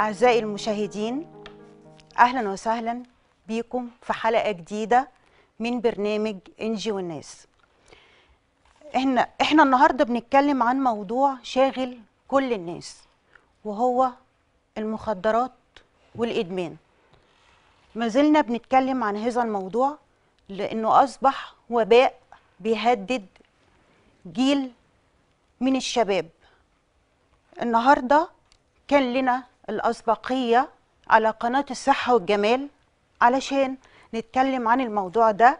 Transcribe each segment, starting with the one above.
أعزائي المشاهدين أهلا وسهلا بكم في حلقة جديدة من برنامج إنجي والناس إحنا, إحنا النهاردة بنتكلم عن موضوع شاغل كل الناس وهو المخدرات والإدمان ما زلنا بنتكلم عن هذا الموضوع لأنه أصبح وباء بيهدد جيل من الشباب النهارده كان لنا الأسبقية على قناة الصحة والجمال علشان نتكلم عن الموضوع ده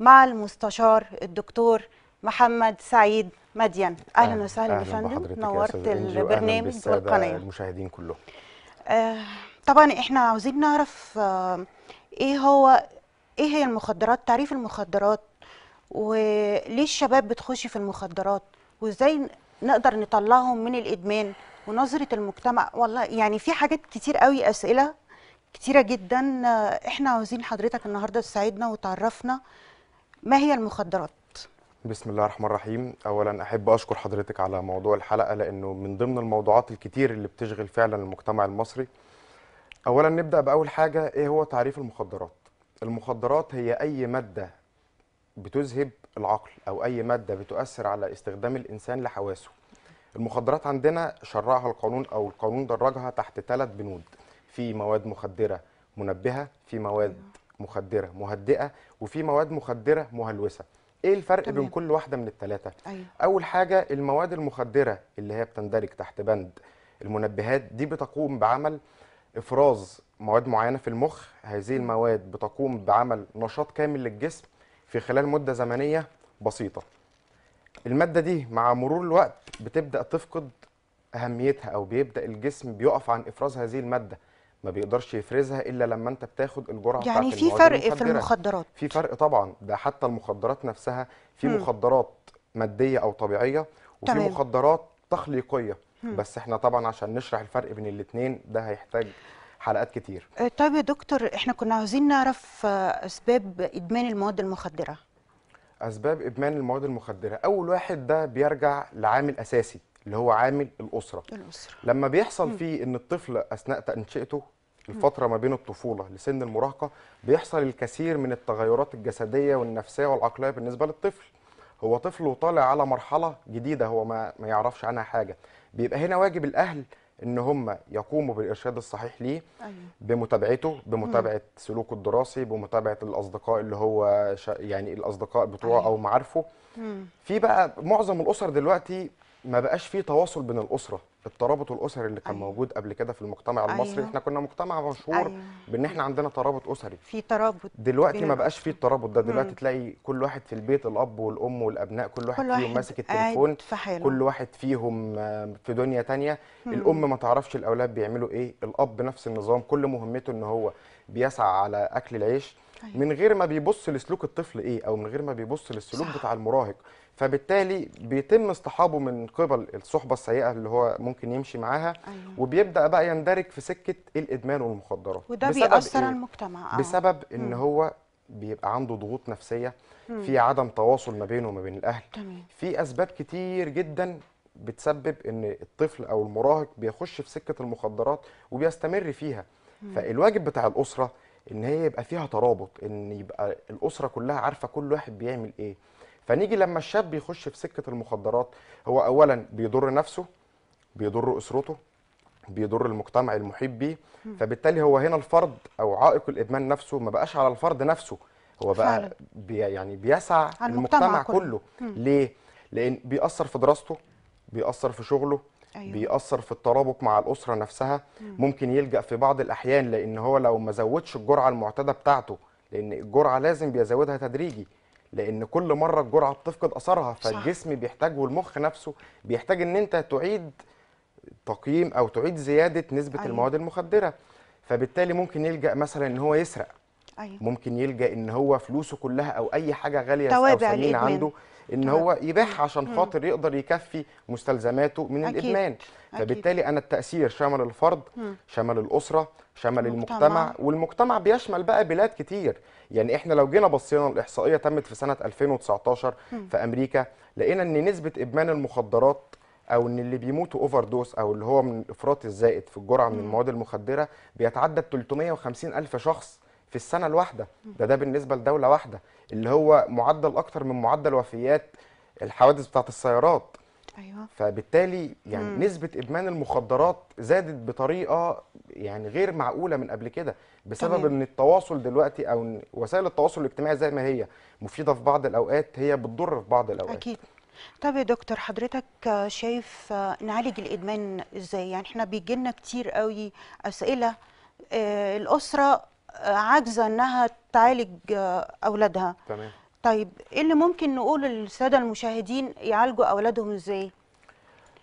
مع المستشار الدكتور محمد سعيد مدين أهلا, وسهلا يا فندم نورت البرنامج والقناة المشاهدين كلهم آه طبعا احنا عاوزين نعرف آه ايه هو ايه هي المخدرات تعريف المخدرات وليه الشباب بتخش في المخدرات وازاي نقدر نطلعهم من الادمان ونظره المجتمع والله يعني في حاجات كتير قوي اسئله كتيره جدا احنا عاوزين حضرتك النهارده تساعدنا وتعرفنا ما هي المخدرات بسم الله الرحمن الرحيم اولا احب اشكر حضرتك على موضوع الحلقه لانه من ضمن الموضوعات الكتير اللي بتشغل فعلا المجتمع المصري اولا نبدا باول حاجه ايه هو تعريف المخدرات المخدرات هي اي ماده بتذهب العقل او اي ماده بتؤثر على استخدام الانسان لحواسه المخدرات عندنا شرعها القانون او القانون درجها تحت ثلاث بنود في مواد مخدره منبهه في مواد مخدره مهدئه وفي مواد مخدره مهلوسه ايه الفرق طبعا. بين كل واحده من الثلاثه أيوة. اول حاجه المواد المخدره اللي هي بتندرج تحت بند المنبهات دي بتقوم بعمل افراز مواد معينه في المخ هذه المواد بتقوم بعمل نشاط كامل للجسم في خلال مده زمنيه بسيطه الماده دي مع مرور الوقت بتبدا تفقد اهميتها او بيبدا الجسم بيقف عن افراز هذه الماده ما بيقدرش يفرزها الا لما انت بتاخد الجرعه يعني في فرق في المخدرات في فرق طبعا ده حتى المخدرات نفسها في م. مخدرات ماديه او طبيعيه وفي تمام. مخدرات تخليقيه م. بس احنا طبعا عشان نشرح الفرق بين الاثنين ده هيحتاج حلقات كتير طيب يا دكتور احنا كنا عاوزين نعرف اسباب ادمان المواد المخدره اسباب ادمان المواد المخدره اول واحد ده بيرجع لعامل اساسي اللي هو عامل الاسره الاسره لما بيحصل م. فيه ان الطفل اثناء تنشئته الفتره ما بين الطفوله لسن المراهقه بيحصل الكثير من التغيرات الجسديه والنفسيه والعقليه بالنسبه للطفل هو طفل وطالع على مرحله جديده هو ما, ما يعرفش عنها حاجه بيبقى هنا واجب الاهل ان هم يقوموا بالارشاد الصحيح ليه أيوة. بمتابعته بمتابعه مم. سلوكه الدراسي بمتابعه الاصدقاء اللي هو يعني الاصدقاء بتوعه أيوة. او معارفه في بقى معظم الاسر دلوقتي ما بقاش فيه تواصل بين الاسره الترابط الاسري اللي كان أيوة. موجود قبل كده في المجتمع المصري أيوة. احنا كنا مجتمع مشهور أيوة. بان احنا عندنا ترابط اسري في ترابط دلوقتي ما بقاش فيه الترابط ده دلوقتي مم. تلاقي كل واحد في البيت الاب والام والابناء كل واحد, كل واحد فيهم ماسك التليفون كل واحد فيهم في دنيا تانية مم. الام ما تعرفش الاولاد بيعملوا ايه الاب نفس النظام كل مهمته ان هو بيسعى على اكل العيش أيوة. من غير ما بيبص لسلوك الطفل ايه او من غير ما بيبص للسلوك صح. بتاع المراهق فبالتالي بيتم اصطحابه من قبل الصحبه السيئه اللي هو ممكن يمشي معاها أيوة. وبيبدا بقى يندرج في سكه الادمان والمخدرات وده بيأثر على إيه؟ المجتمع آه. بسبب ان هو بيبقى عنده ضغوط نفسيه م. في عدم تواصل ما بينه وما بين الاهل تمام. في اسباب كتير جدا بتسبب ان الطفل او المراهق بيخش في سكه المخدرات وبيستمر فيها م. فالواجب بتاع الاسره ان هي يبقى فيها ترابط ان يبقى الاسره كلها عارفه كل واحد بيعمل ايه فنيجي لما الشاب بيخش في سكه المخدرات هو اولا بيضر نفسه بيضر اسرته بيضر المجتمع المحيط بيه فبالتالي هو هنا الفرد او عائق الادمان نفسه ما بقاش على الفرد نفسه هو بقى بي يعني بيسعى المجتمع, المجتمع كله, كله. ليه لان بيأثر في دراسته بيأثر في شغله أيوة. بيأثر في الترابط مع الأسرة نفسها مم. ممكن يلجأ في بعض الأحيان لأن هو لو ما زودش الجرعة المعتادة بتاعته لأن الجرعة لازم بيزودها تدريجي لان كل مره الجرعه بتفقد اثرها فالجسم بيحتاج والمخ نفسه بيحتاج ان انت تعيد تقييم او تعيد زياده نسبه أيوة. المواد المخدره فبالتالي ممكن يلجا مثلا ان هو يسرق أيوة. ممكن يلجا ان هو فلوسه كلها او اي حاجه غاليه او ثمينه عنده ان هو يبيعها عشان خاطر يقدر يكفي مستلزماته من أكيد. الادمان فبالتالي انا التاثير شمل الفرد شمل الاسره شمل المجتمع. المجتمع والمجتمع بيشمل بقى بلاد كتير يعني احنا لو جينا بصينا الاحصائيه تمت في سنه 2019 في امريكا لقينا ان نسبه ادمان المخدرات او ان اللي بيموتوا اوفر دوز او اللي هو من الافراط الزائد في الجرعه من المواد المخدره بيتعدى 350 الف شخص في السنه الواحده ده ده بالنسبه لدوله واحده اللي هو معدل اكتر من معدل وفيات الحوادث بتاعه السيارات ايوه فبالتالي يعني مم. نسبه ادمان المخدرات زادت بطريقه يعني غير معقوله من قبل كده بسبب طبعا. ان التواصل دلوقتي او وسائل التواصل الاجتماعي زي ما هي مفيده في بعض الاوقات هي بتضر في بعض الاوقات اكيد طب يا دكتور حضرتك شايف نعالج الادمان ازاي يعني احنا بيجي لنا كتير قوي اسئله آه، الاسره عاجزه انها تعالج آه، اولادها تمام طيب ايه اللي ممكن نقول للساده المشاهدين يعالجوا اولادهم ازاي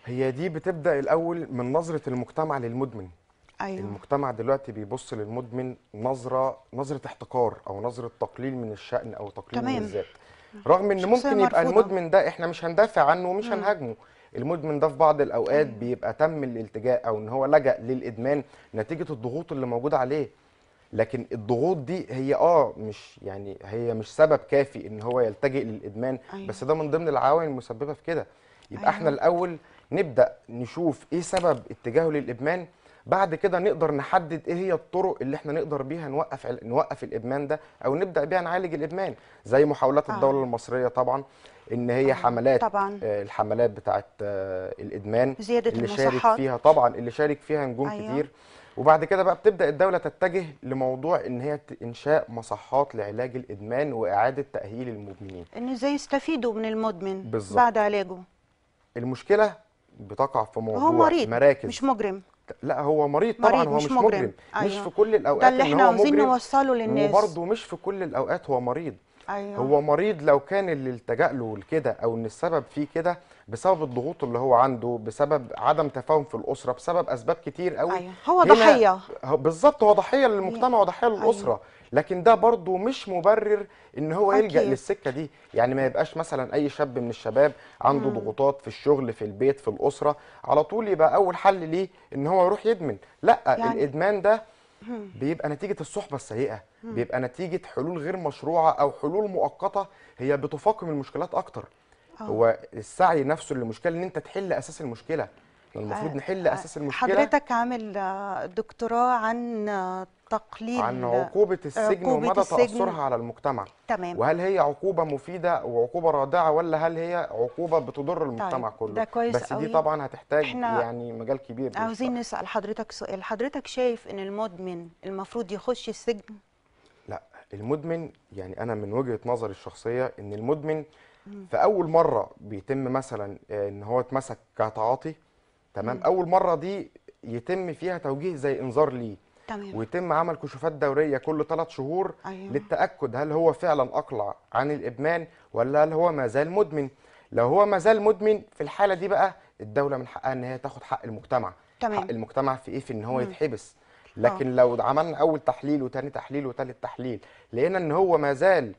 هي دي بتبدا الاول من نظره المجتمع للمدمن أيوة. المجتمع دلوقتي بيبص للمدمن نظره نظره احتقار او نظره تقليل من الشأن او تقليل تمام. من الذات رغم ان ممكن يبقى المدمن ده احنا مش هندافع عنه ومش هنهاجمه المدمن ده في بعض الاوقات أيوه. بيبقى تم الالتجاء او ان هو لجأ للادمان نتيجه الضغوط اللي موجوده عليه لكن الضغوط دي هي اه مش يعني هي مش سبب كافي ان هو يلتجئ للادمان أيوة. بس ده من ضمن العوامل المسببه في كده يبقى أيوة. احنا الاول نبدا نشوف ايه سبب اتجاهه للادمان بعد كده نقدر نحدد ايه هي الطرق اللي احنا نقدر بيها نوقف نوقف الادمان ده او نبدا بيها نعالج الادمان زي محاولات آه. الدوله المصريه طبعا ان هي آه. حملات طبعا. آه الحملات بتاعه آه الادمان زياده اللي المصحات. شارك فيها طبعا اللي شارك فيها نجوم أيوة. كتير وبعد كده بقى بتبدا الدوله تتجه لموضوع ان هي انشاء مصحات لعلاج الادمان واعاده تاهيل المدمنين ان ازاي يستفيدوا من المدمن بالزبط. بعد علاجه المشكله بتقع في موضوع هو مريض مراكز مش مجرم لا هو مريض طبعا مريض هو مش, مش مجرم, مجرم. أيوه. مش في كل الاوقات ده اللي احنا عاوزين نوصله للناس وبرضه مش في كل الاوقات هو مريض أيوه. هو مريض لو كان اللي التجا له لكده او ان السبب فيه كده بسبب الضغوط اللي هو عنده بسبب عدم تفاهم في الاسره بسبب اسباب كتير قوي أيوه. هو ضحيه بالظبط هو ضحيه للمجتمع وضحيه أيوة. للاسره أيوه. لكن ده برضه مش مبرر ان هو أكيد. يلجا للسكه دي يعني ما يبقاش مثلا اي شاب من الشباب عنده ضغوطات في الشغل في البيت في الاسره على طول يبقى اول حل ليه ان هو يروح يدمن لا يعني. الادمان ده بيبقى نتيجة الصحبة السيئة بيبقى نتيجة حلول غير مشروعة أو حلول مؤقتة هي بتفاقم المشكلات أكتر آه. هو السعي نفسه للمشكله ان انت تحل اساس المشكله يعني المفروض آه. نحل آه. اساس المشكله حضرتك عامل دكتوراه عن تقليل عن عقوبه السجن عقوبة ومدى السجن. تاثرها على المجتمع تمام وهل هي عقوبه مفيده وعقوبه رادعه ولا هل هي عقوبه بتضر طيب، المجتمع طيب. كله ده كويس بس دي طبعا هتحتاج احنا يعني مجال كبير عاوزين نسال حضرتك سؤال حضرتك شايف ان المدمن المفروض يخش السجن لا المدمن يعني انا من وجهه نظري الشخصيه ان المدمن فاول مره بيتم مثلا آه، ان هو اتمسك كتعاطي تمام اول مره دي يتم فيها توجيه زي انذار ليه تمام. ويتم عمل كشوفات دوريه كل ثلاث شهور أيوة. للتاكد هل هو فعلا اقلع عن الادمان ولا هل هو ما زال مدمن لو هو ما زال مدمن في الحاله دي بقى الدوله من حقها ان هي تاخد حق المجتمع تمام. حق المجتمع في ايه في ان هو يتحبس آه. لكن أوه. لو عملنا اول تحليل وتاني تحليل وتالت تحليل لقينا ان هو ما زال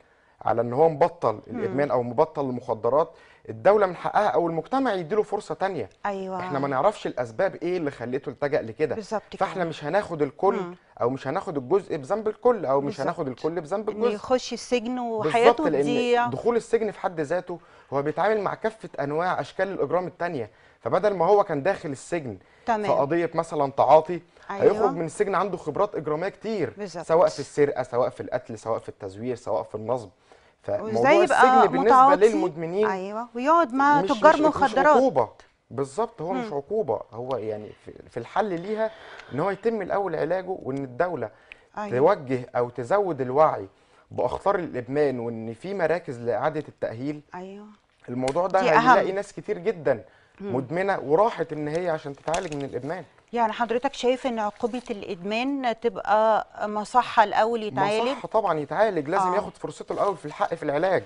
على ان هو مبطل الادمان او مبطل المخدرات الدوله من حقها او المجتمع يديله فرصه ثانيه ايوه احنا ما نعرفش الاسباب ايه اللي خليته التجا لكده فاحنا مش هناخد الكل مم. او مش هناخد الجزء بذنب الكل او مش بالزبط. هناخد الكل بذنب الجزء يخش السجن وحياته تضيع دخول السجن في حد ذاته هو بيتعامل مع كافه انواع اشكال الاجرام الثانيه فبدل ما هو كان داخل السجن تمام. في قضيه مثلا تعاطي أيوة. هيخرج من السجن عنده خبرات اجراميه كتير بالزبط. سواء في السرقه سواء في القتل سواء في التزوير سواء في النصب فموضوع السجن بالنسبه للمدمنين ايوه ويقعد مع تجار مخدرات مش عقوبه بالظبط هو مش عقوبه هو يعني في الحل ليها ان هو يتم الاول علاجه وان الدوله أيوة. توجه او تزود الوعي باخطار الادمان وان في مراكز لاعاده التاهيل ايوه الموضوع ده هيلاقي ناس كتير جدا مدمنه وراحت ان هي عشان تتعالج من الادمان يعني حضرتك شايف ان عقوبه الادمان تبقى مصحه الاول يتعالج مصحه طبعا يتعالج لازم آه. ياخد فرصته الاول في الحق في العلاج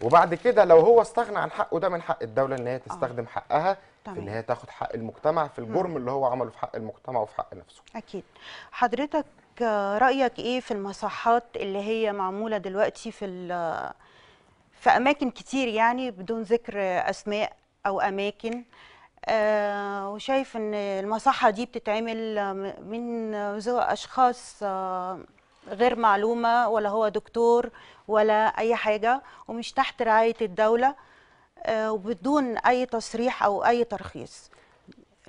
وبعد كده لو هو استغنى عن حقه ده من حق الدوله ان هي آه. تستخدم آه. حقها طبعا. في ان هي تاخد حق المجتمع في الجرم اللي هو عمله في حق المجتمع وفي حق نفسه اكيد حضرتك رايك ايه في المصحات اللي هي معموله دلوقتي في في اماكن كتير يعني بدون ذكر اسماء او اماكن آه، وشايف ان المصحه دي بتتعمل من اشخاص آه، غير معلومه ولا هو دكتور ولا اي حاجه ومش تحت رعايه الدوله آه، وبدون اي تصريح او اي ترخيص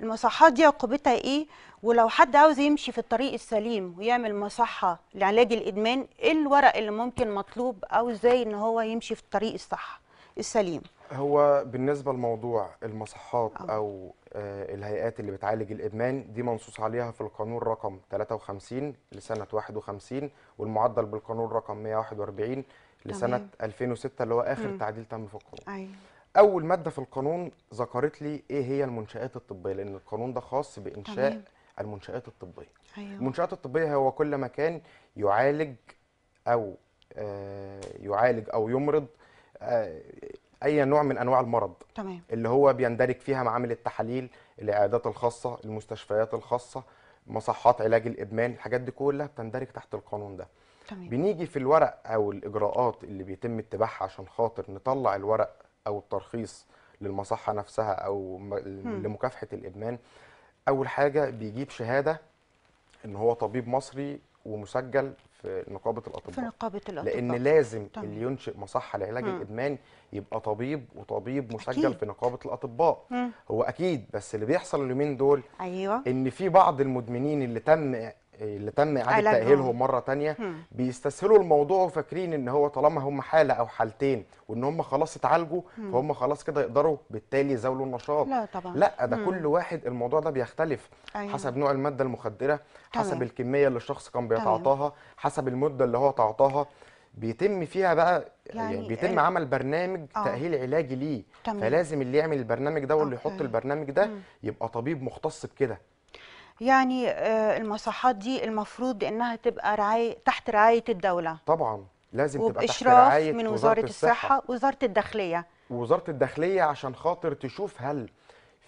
المصحات دي عقوبتها ايه ولو حد عاوز يمشي في الطريق السليم ويعمل مصحه لعلاج الادمان ايه الورق اللي ممكن مطلوب او ازاي ان هو يمشي في الطريق الصح السليم هو بالنسبه لموضوع المصحات آه. او آه، الهيئات اللي بتعالج الادمان دي منصوص عليها في القانون رقم 53 لسنه 51 والمعدل بالقانون رقم 141 لسنه 2006 اللي هو اخر تعديل تم في القانون أيوة. اول ماده في القانون ذكرت لي ايه هي المنشات الطبيه لان القانون ده خاص بانشاء المنشات الطبيه أيوة. المنشات الطبيه هو كل مكان يعالج او آه يعالج او يمرض آه اي نوع من انواع المرض تمام اللي هو بيندرج فيها معامل التحاليل العيادات الخاصه المستشفيات الخاصه مصحات علاج الادمان الحاجات دي كلها بتندرج تحت القانون ده تمام. بنيجي في الورق او الاجراءات اللي بيتم اتباعها عشان خاطر نطلع الورق او الترخيص للمصحه نفسها او م... لمكافحه الادمان اول حاجه بيجيب شهاده ان هو طبيب مصري ومسجل في نقابه الاطباء في نقابه الاطباء لان لازم طبعا. اللي ينشئ مصحه لعلاج مم. الادمان يبقى طبيب وطبيب مسجل أكيد. في نقابه الاطباء مم. هو اكيد بس اللي بيحصل اليومين دول ايوه ان في بعض المدمنين اللي تم اللي تم اعاده تاهيلهم مره تانية بيستسهلوا الموضوع وفاكرين ان هو طالما هم حاله او حالتين وان هم خلاص اتعالجوا فهم خلاص كده يقدروا بالتالي يزاولوا النشاط لا طبعا لا ده كل واحد الموضوع ده بيختلف أيوه. حسب نوع الماده المخدره حسب طبعا. الكميه اللي الشخص كان بيتعاطاها حسب المده اللي هو تعاطاها بيتم فيها بقى يعني, يعني بيتم إيه؟ عمل برنامج أوه. تاهيل علاجي ليه تمام. فلازم اللي يعمل البرنامج ده واللي يحط البرنامج ده مم. يبقى طبيب مختص بكده يعني آه، المصحات دي المفروض انها تبقى رعايه تحت رعايه الدوله طبعا لازم تبقى تحت رعايه من وزاره, وزارة الصحه وزاره الداخليه وزاره الداخليه عشان خاطر تشوف هل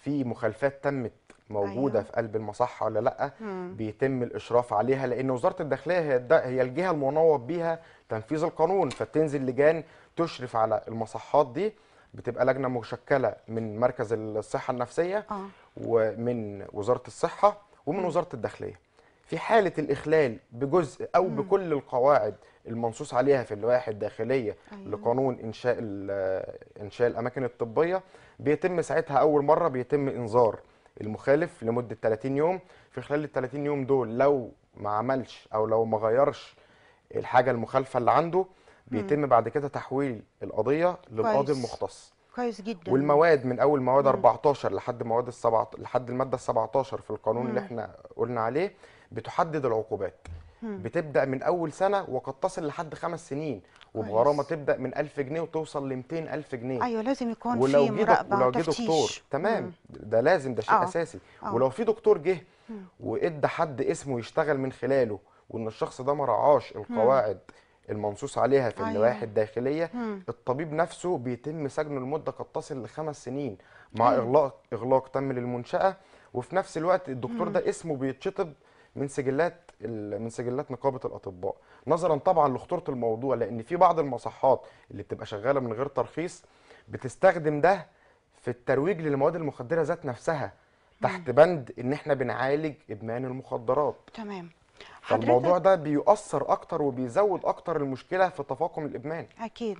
في مخالفات تمت موجوده أيوة. في قلب المصحه ولا لا مم. بيتم الاشراف عليها لان وزاره الداخليه هي, هي الجهه المنوب بيها تنفيذ القانون فبتنزل لجان تشرف على المصحات دي بتبقى لجنه مشكله من مركز الصحه النفسيه آه. ومن وزاره الصحه ومن وزاره الداخليه في حاله الاخلال بجزء او بكل القواعد المنصوص عليها في اللوائح الداخليه أيوة. لقانون انشاء انشاء الاماكن الطبيه بيتم ساعتها اول مره بيتم انذار المخالف لمده 30 يوم في خلال ال 30 يوم دول لو ما عملش او لو ما غيرش الحاجه المخالفه اللي عنده بيتم بعد كده تحويل القضيه للقاضي المختص كويس جدا والمواد من اول مواد مم. 14 لحد مواد السبعة لحد الماده ال 17 في القانون مم. اللي احنا قلنا عليه بتحدد العقوبات مم. بتبدا من اول سنه وقد تصل لحد خمس سنين وبغرامه تبدا من 1000 جنيه وتوصل ل 200000 جنيه ايوه لازم يكون ولو في مراقبه ولو جه دكتور تمام مم. ده لازم ده شيء أوه. اساسي أوه. ولو في دكتور جه وادى حد اسمه يشتغل من خلاله وان الشخص ده ما رعاش القواعد مم. المنصوص عليها في أيوة. الداخليه مم. الطبيب نفسه بيتم سجنه لمده قد تصل لخمس سنين مع مم. اغلاق اغلاق تم للمنشاه وفي نفس الوقت الدكتور مم. ده اسمه بيتشطب من سجلات من سجلات نقابه الاطباء نظرا طبعا لخطوره الموضوع لان في بعض المصحات اللي بتبقى شغاله من غير ترخيص بتستخدم ده في الترويج للمواد المخدره ذات نفسها تحت بند ان احنا بنعالج ادمان المخدرات تمام فالموضوع ده بيؤثر اكتر وبيزود اكتر المشكله في تفاقم الادمان اكيد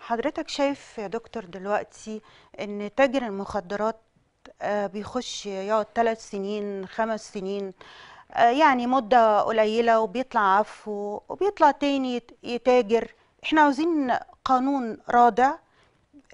حضرتك شايف يا دكتور دلوقتي ان تاجر المخدرات آه، بيخش يقعد ثلاث سنين خمس سنين آه، يعني مدة قليلة وبيطلع عفو وبيطلع تاني يتاجر احنا عاوزين قانون رادع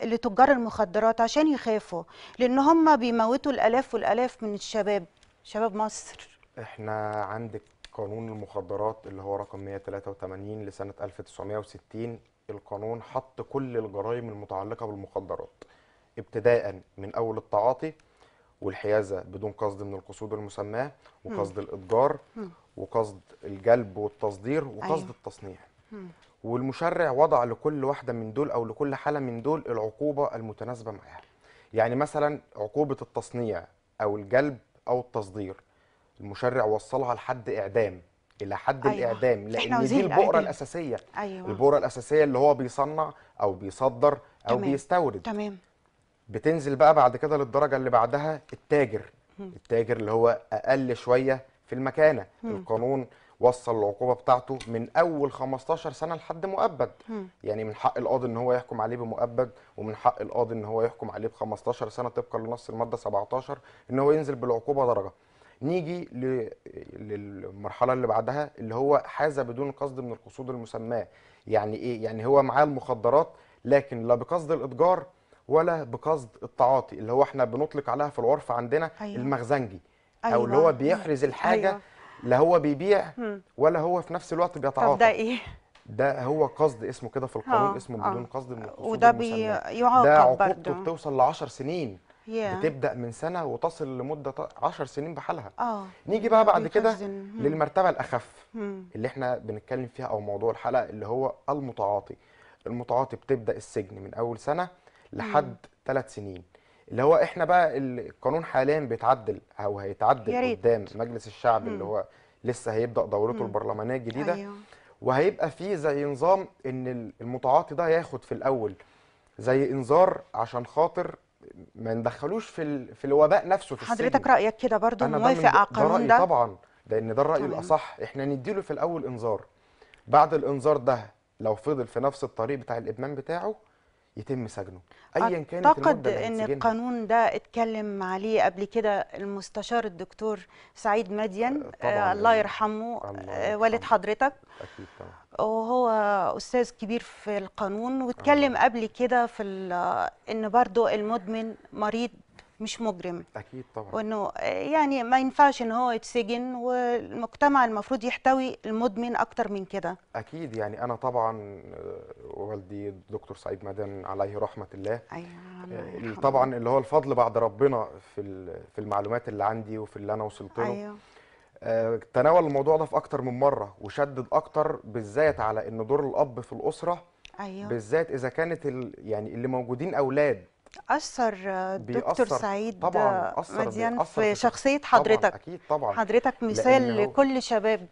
لتجار المخدرات عشان يخافوا لان هم بيموتوا الالاف والالاف من الشباب شباب مصر احنا عندك قانون المخدرات اللي هو رقم 183 لسنة 1960 القانون حط كل الجرائم المتعلقة بالمخدرات ابتداء من أول التعاطي والحيازة بدون قصد من القصود المسماة وقصد الإتجار وقصد الجلب والتصدير وقصد أيوه. التصنيع والمشرع وضع لكل واحدة من دول أو لكل حالة من دول العقوبة المتناسبة معها يعني مثلا عقوبة التصنيع أو الجلب أو التصدير المشرع وصلها لحد اعدام الى حد أيوة. الاعدام لان دي البؤره الاساسيه أيوة. البؤره الاساسيه اللي هو بيصنع او بيصدر او تمام. بيستورد تمام بتنزل بقى بعد كده للدرجه اللي بعدها التاجر م. التاجر اللي هو اقل شويه في المكانه م. القانون وصل العقوبه بتاعته من اول 15 سنه لحد مؤبد م. يعني من حق القاضي ان هو يحكم عليه بمؤبد ومن حق القاضي ان هو يحكم عليه ب 15 سنه طبقا لنص الماده 17 ان هو ينزل بالعقوبه درجه نيجي للمرحله اللي بعدها اللي هو حاز بدون قصد من القصود المسماه يعني ايه يعني هو معاه المخدرات لكن لا بقصد الاتجار ولا بقصد التعاطي اللي هو احنا بنطلق عليها في العرف عندنا أيوة. المخزنجي أيوة. او اللي أيوه. هو بيحرز أمم. الحاجه أيوة. لا هو بيبيع أمم. ولا هو في نفس الوقت بيتعاطى طب ده ايه ده هو قصد اسمه كده في القانون اسمه بدون قصد من القصود وده بيعاقب ده عقوبته بتوصل ل 10 سنين yeah. بتبدا من سنه وتصل لمده 10 سنين بحالها اه oh. نيجي بقى بعد كده hmm. للمرتبه الاخف hmm. اللي احنا بنتكلم فيها او موضوع الحلقه اللي هو المتعاطي المتعاطي بتبدا السجن من اول سنه لحد ثلاث hmm. سنين اللي هو احنا بقى القانون حاليا بيتعدل او هيتعدل قدام مجلس الشعب hmm. اللي هو لسه هيبدا دورته hmm. البرلمانيه الجديده أيوه. وهيبقى فيه زي نظام ان المتعاطي ده ياخد في الاول زي انذار عشان خاطر ما ندخلوش في في الوباء نفسه في حضرتك السجن. رايك كده برضو موافق على القانون ده طبعا لان ده الراي طبعاً. الاصح احنا نديله في الاول انذار بعد الانذار ده لو فضل في نفس الطريق بتاع الادمان بتاعه يتم سجنه ايا كانت اعتقد ان القانون ده اتكلم عليه قبل كده المستشار الدكتور سعيد مدين آه الله يعني يرحمه آه، والد حضرتك اكيد طبعا وهو استاذ كبير في القانون واتكلم آه. قبل كده في آه، ان برضو المدمن مريض مش مجرم اكيد طبعا وانه آه، يعني ما ينفعش ان هو يتسجن والمجتمع المفروض يحتوي المدمن اكتر من كده اكيد يعني انا طبعا آه، والدي الدكتور سعيد مدن عليه رحمه الله أيوة طبعا اللي هو الفضل بعد ربنا في في المعلومات اللي عندي وفي اللي انا وصلت له أيوة. آه، تناول الموضوع ده في اكتر من مره وشدد اكتر بالذات على ان دور الاب في الاسره أيوة. بالذات اذا كانت ال... يعني اللي موجودين اولاد اثر آه، دكتور سعيد طبعا آه، أثر مديان أثر في شخصيه حضرتك طبعًا اكيد طبعا حضرتك مثال لكل شباب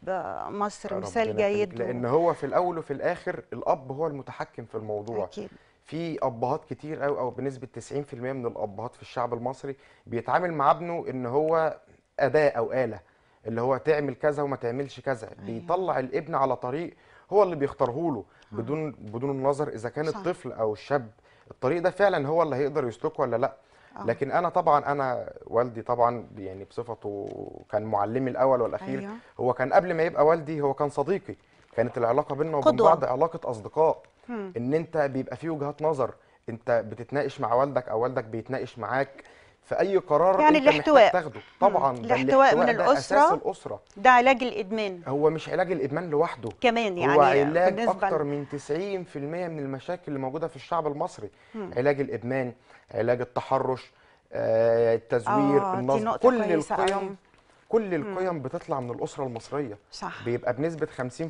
مصر مثال جيد لان هو في الاول وفي الاخر الاب هو المتحكم في الموضوع أكيد. في ابهات كتير قوي او بنسبه 90% من الابهات في الشعب المصري بيتعامل مع ابنه ان هو اداه او اله اللي هو تعمل كذا وما تعملش كذا أيوة. بيطلع الابن على طريق هو اللي بيختاره له آه. بدون بدون النظر اذا كان صح. الطفل او الشاب الطريق ده فعلا هو اللي هيقدر يسلكه ولا لا أوه. لكن انا طبعا انا والدي طبعا يعني بصفته كان معلمي الاول والاخير أيوة. هو كان قبل ما يبقى والدي هو كان صديقي كانت العلاقه بيننا وبين بعض علاقه اصدقاء هم. ان انت بيبقى في وجهات نظر انت بتتناقش مع والدك او والدك بيتناقش معاك في اي قرار يعني الاحتواء تاخده طبعا الاحتواء من الاسره اساس الاسره ده علاج الادمان هو مش علاج الادمان لوحده كمان يعني هو علاج اكتر من 90% من المشاكل اللي موجوده في الشعب المصري مم. علاج الادمان علاج التحرش آه، التزوير آه، النصب كل القيم كل القيم بتطلع من الاسره المصريه صح بيبقى بنسبه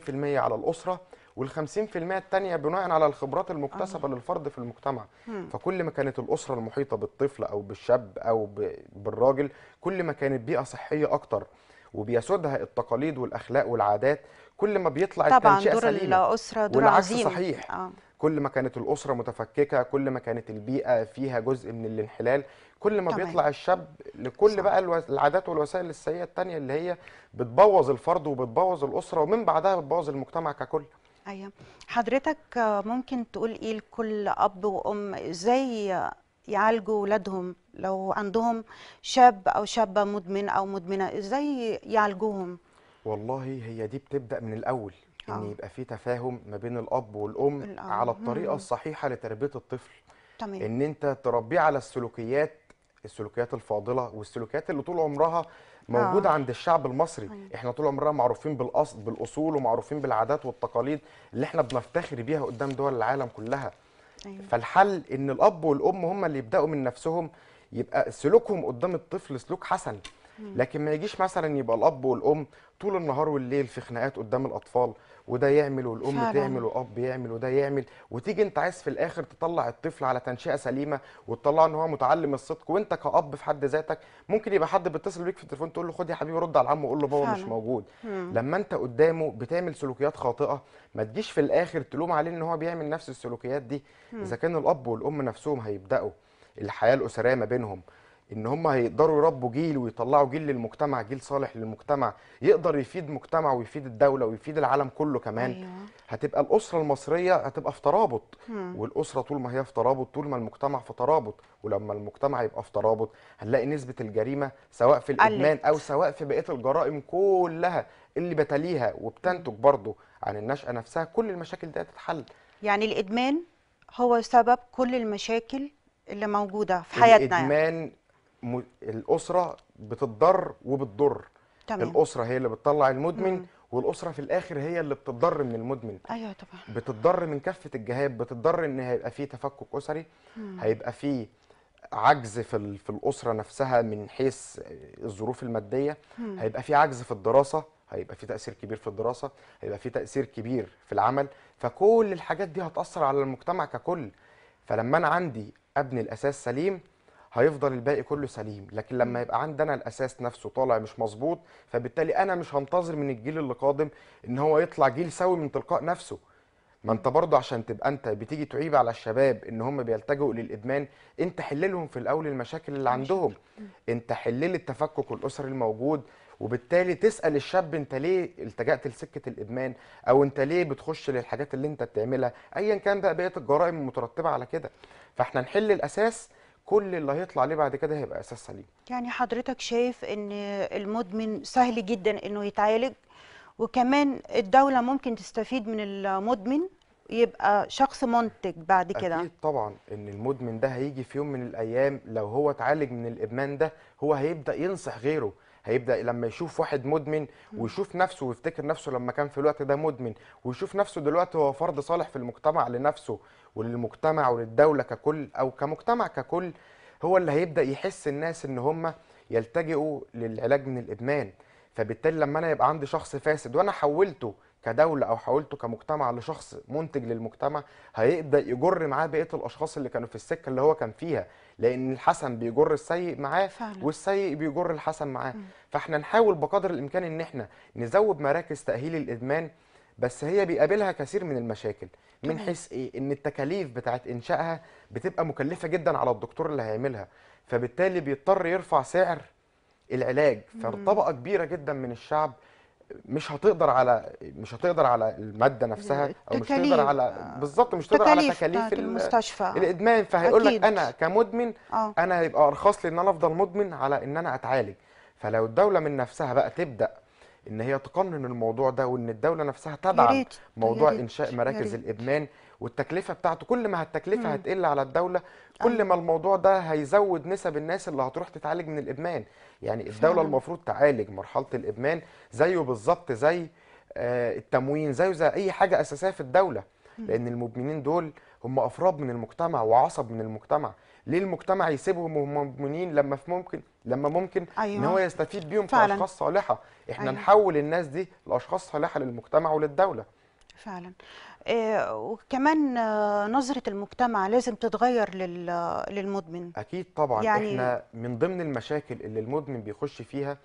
50% على الاسره وال50% الثانيه بناء على الخبرات المكتسبه آه. للفرد في المجتمع مم. فكل ما كانت الاسره المحيطه بالطفل او بالشاب او بالراجل كل ما كانت بيئه صحيه اكتر وبيسودها التقاليد والاخلاق والعادات كل ما بيطلع طبعا دور الاسره دور والعكس عظيم. صحيح آه. كل ما كانت الاسره متفككه كل ما كانت البيئه فيها جزء من الانحلال كل ما طبعا. بيطلع الشاب لكل صح. بقى العادات والوسائل السيئه الثانيه اللي هي بتبوظ الفرد وبتبوظ الاسره ومن بعدها بتبوظ المجتمع ككل ايوه حضرتك ممكن تقول ايه لكل اب وام ازاي يعالجوا ولادهم لو عندهم شاب او شابه مدمن او مدمنه ازاي يعالجوهم والله هي دي بتبدا من الاول أوه. ان آه. يبقى في تفاهم ما بين الاب والام الأب. آه. على الطريقه مم. الصحيحه لتربيه الطفل تمام. ان انت تربيه على السلوكيات السلوكيات الفاضله والسلوكيات اللي طول عمرها موجوده آه. عند الشعب المصري أيوة. احنا طول عمرنا معروفين بالاصل بالاصول ومعروفين بالعادات والتقاليد اللي احنا بنفتخر بيها قدام دول العالم كلها أيوة. فالحل ان الاب والام هم اللي يبداوا من نفسهم يبقى سلوكهم قدام الطفل سلوك حسن لكن ما يجيش مثلا يبقى الاب والام طول النهار والليل في خناقات قدام الاطفال وده يعمل والام فعلا. تعمل والاب يعمل وده يعمل وتيجي انت عايز في الاخر تطلع الطفل على تنشئه سليمه وتطلعه ان هو متعلم الصدق وانت كاب في حد ذاتك ممكن يبقى حد بيتصل بيك في التليفون تقول له خد يا حبيبي رد على العم وقول له بابا مش موجود مم. لما انت قدامه بتعمل سلوكيات خاطئه ما تجيش في الاخر تلوم عليه ان هو بيعمل نفس السلوكيات دي مم. اذا كان الاب والام نفسهم هيبداوا الحياه الاسريه ما بينهم ان هم هيقدروا يربوا جيل ويطلعوا جيل للمجتمع جيل صالح للمجتمع يقدر يفيد مجتمع ويفيد الدوله ويفيد العالم كله كمان أيوة. هتبقى الاسره المصريه هتبقى في ترابط مم. والاسره طول ما هي في ترابط طول ما المجتمع في ترابط ولما المجتمع يبقى في ترابط هنلاقي نسبه الجريمه سواء في الادمان او سواء في بقيه الجرائم كلها اللي بتليها وبتنتج برضه عن النشأة نفسها كل المشاكل دي هتتحل يعني الإدمان هو سبب كل المشاكل اللي موجودة في حياتنا يعني. الإدمان يعني. م... الاسره بتضر وبتضر تمام. الاسره هي اللي بتطلع المدمن مم. والاسره في الاخر هي اللي بتضر من المدمن ايوه طبعا بتضر من كافه الجهات بتضر ان هيبقى في تفكك اسري مم. هيبقى في عجز في في الاسره نفسها من حيث الظروف الماديه مم. هيبقى في عجز في الدراسه هيبقى في تاثير كبير في الدراسه هيبقى في تاثير كبير في العمل فكل الحاجات دي هتاثر على المجتمع ككل فلما انا عندي ابني الاساس سليم هيفضل الباقي كله سليم لكن لما يبقى عندنا الاساس نفسه طالع مش مظبوط فبالتالي انا مش هنتظر من الجيل اللي قادم ان هو يطلع جيل سوي من تلقاء نفسه ما انت برضه عشان تبقى انت بتيجي تعيب على الشباب ان هم بيلتجوا للادمان انت حل لهم في الاول المشاكل اللي عندهم انت حل لي التفكك الاسري الموجود وبالتالي تسال الشاب انت ليه التجأت لسكه الادمان او انت ليه بتخش للحاجات اللي انت بتعملها ايا كان بقى بقيه الجرائم المترتبه على كده فاحنا نحل الاساس كل اللي هيطلع عليه بعد كده هيبقى اساس سليم يعني حضرتك شايف ان المدمن سهل جدا انه يتعالج وكمان الدوله ممكن تستفيد من المدمن يبقى شخص منتج بعد كده اكيد طبعا ان المدمن ده هيجي في يوم من الايام لو هو اتعالج من الادمان ده هو هيبدا ينصح غيره هيبدا لما يشوف واحد مدمن ويشوف نفسه ويفتكر نفسه لما كان في الوقت ده مدمن ويشوف نفسه دلوقتي هو فرد صالح في المجتمع لنفسه وللمجتمع وللدوله ككل او كمجتمع ككل هو اللي هيبدا يحس الناس ان هم يلتجئوا للعلاج من الادمان فبالتالي لما انا يبقى عندي شخص فاسد وانا حولته كدوله او حاولته كمجتمع لشخص منتج للمجتمع هيقدر يجر معاه بقيه الاشخاص اللي كانوا في السكه اللي هو كان فيها لان الحسن بيجر السيء معاه فعلا. والسيء بيجر الحسن معاه م. فاحنا نحاول بقدر الامكان ان احنا نزود مراكز تاهيل الادمان بس هي بيقابلها كثير من المشاكل من حيث ايه ان التكاليف بتاعت انشائها بتبقى مكلفه جدا على الدكتور اللي هيعملها فبالتالي بيضطر يرفع سعر العلاج فطبقه كبيره جدا من الشعب مش هتقدر على مش هتقدر على الماده نفسها او مش هتقدر على بالظبط مش هتقدر على تكاليف المستشفى الادمان فهيقول لك انا كمدمن أوه. انا هيبقى ارخص لي ان انا افضل مدمن على ان انا اتعالج فلو الدوله من نفسها بقى تبدا ان هي تقنن الموضوع ده وان الدوله نفسها تدعم موضوع انشاء مراكز الادمان والتكلفه بتاعته كل ما التكلفه هتقل على الدوله كل أيوة. ما الموضوع ده هيزود نسب الناس اللي هتروح تتعالج من الادمان يعني الدوله المفروض تعالج مرحله الادمان زيه بالظبط زي آه، التموين زيه زي اي حاجه اساسيه في الدوله لان المدمنين دول هم افراد من المجتمع وعصب من المجتمع ليه المجتمع يسيبهم وهم مدمنين لما في ممكن لما ممكن أيوة. ان هو يستفيد بيهم فعلا. كاشخاص صالحه احنا أيوة. نحول الناس دي لاشخاص صالحه للمجتمع وللدوله فعلا آه، وكمان آه، نظرة المجتمع لازم تتغير آه، للمدمن أكيد طبعا يعني إحنا من ضمن المشاكل اللي المدمن بيخش فيها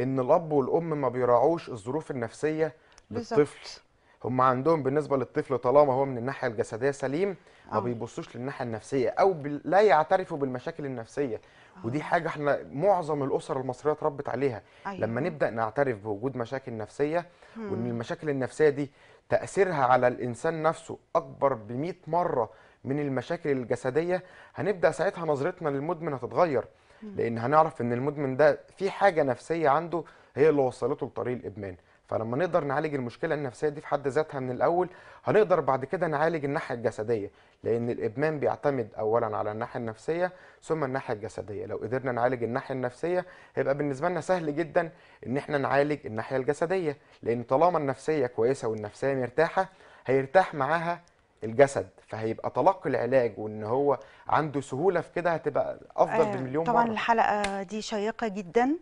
إن الأب والأم ما بيراعوش الظروف النفسية للطفل هم عندهم بالنسبة للطفل طالما هو من الناحية الجسدية سليم ما بيبصوش للناحية النفسية أو لا يعترفوا بالمشاكل النفسية ودي حاجة احنا معظم الأسر المصرية اتربت عليها أيوة. لما نبدأ نعترف بوجود مشاكل نفسية وإن المشاكل النفسية دي تأثيرها على الإنسان نفسه أكبر بمئة مرة من المشاكل الجسدية هنبدأ ساعتها نظرتنا للمدمن هتتغير لأن هنعرف إن المدمن ده في حاجة نفسية عنده هي اللي وصلته لطريق الإدمان فلما نقدر نعالج المشكله النفسيه دي في حد ذاتها من الاول هنقدر بعد كده نعالج الناحيه الجسديه لان الادمان بيعتمد اولا على الناحيه النفسيه ثم الناحيه الجسديه لو قدرنا نعالج الناحيه النفسيه هيبقى بالنسبه لنا سهل جدا ان احنا نعالج الناحيه الجسديه لان طالما النفسيه كويسه والنفسيه مرتاحه هيرتاح معاها الجسد فهيبقى تلقي العلاج وان هو عنده سهوله في كده هتبقى افضل آه بمليون طبعا مره طبعا الحلقه دي شيقه جدا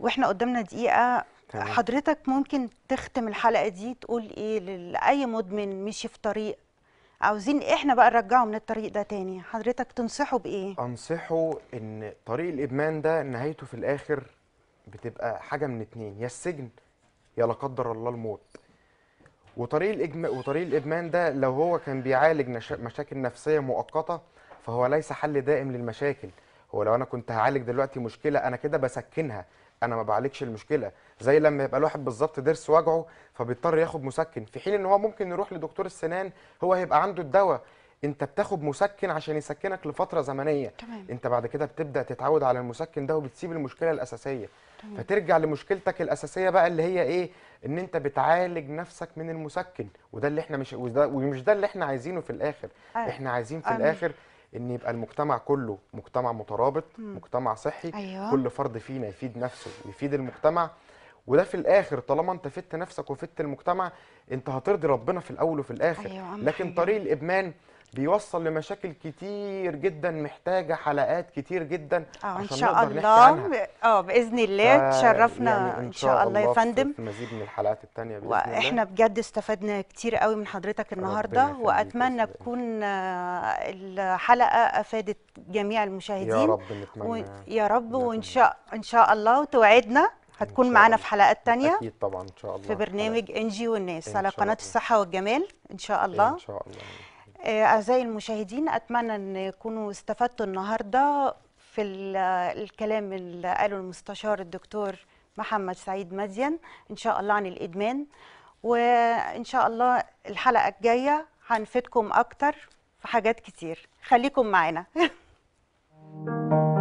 واحنا قدامنا دقيقه تمام. حضرتك ممكن تختم الحلقه دي تقول ايه لاي مدمن مشي في طريق عاوزين احنا بقى نرجعه من الطريق ده تاني حضرتك تنصحه بايه انصحه ان طريق الادمان ده نهايته في الاخر بتبقى حاجه من اتنين يا السجن يا لا قدر الله الموت وطريق الإجم... وطريق الادمان ده لو هو كان بيعالج نش... مشاكل نفسيه مؤقته فهو ليس حل دائم للمشاكل هو لو انا كنت هعالج دلوقتي مشكله انا كده بسكنها انا ما بعالجش المشكله زي لما يبقى الواحد بالظبط ضرس وجعه فبيضطر ياخد مسكن في حين ان هو ممكن يروح لدكتور السنان هو هيبقى عنده الدواء انت بتاخد مسكن عشان يسكنك لفتره زمنيه تمام. انت بعد كده بتبدا تتعود على المسكن ده وبتسيب المشكله الاساسيه تمام. فترجع لمشكلتك الاساسيه بقى اللي هي ايه ان انت بتعالج نفسك من المسكن وده اللي احنا مش وده ومش ده اللي احنا عايزينه في الاخر آه. احنا عايزين في آه. الاخر ان يبقى المجتمع كله مجتمع مترابط مم. مجتمع صحي أيوة. كل فرد فينا يفيد نفسه ويفيد المجتمع وده في الاخر طالما انت فدت نفسك وفدت المجتمع انت هترضي ربنا في الاول وفي الاخر أيوة لكن طريق الادمان بيوصل لمشاكل كتير جدا محتاجه حلقات كتير جدا اه ان شاء الله اه باذن الله تشرفنا يعني ان شاء الله يا فندم في مزيد من الحلقات الثانيه باذن الله واحنا بجد استفدنا كتير قوي من حضرتك النهارده واتمنى تكون آه، الحلقه افادت جميع المشاهدين يا رب نتمنى يا رب وان شاء ان شاء الله وتوعدنا هتكون معانا في حلقات تانية اكيد طبعا ان شاء الله في برنامج انجي والناس على قناه الصحه والجمال ان شاء الله ان شاء الله آه، أعزائي المشاهدين أتمنى أن يكونوا استفدتوا النهاردة في الكلام اللي قاله المستشار الدكتور محمد سعيد مدين إن شاء الله عن الإدمان وإن شاء الله الحلقة الجاية هنفيدكم أكتر في حاجات كتير خليكم معانا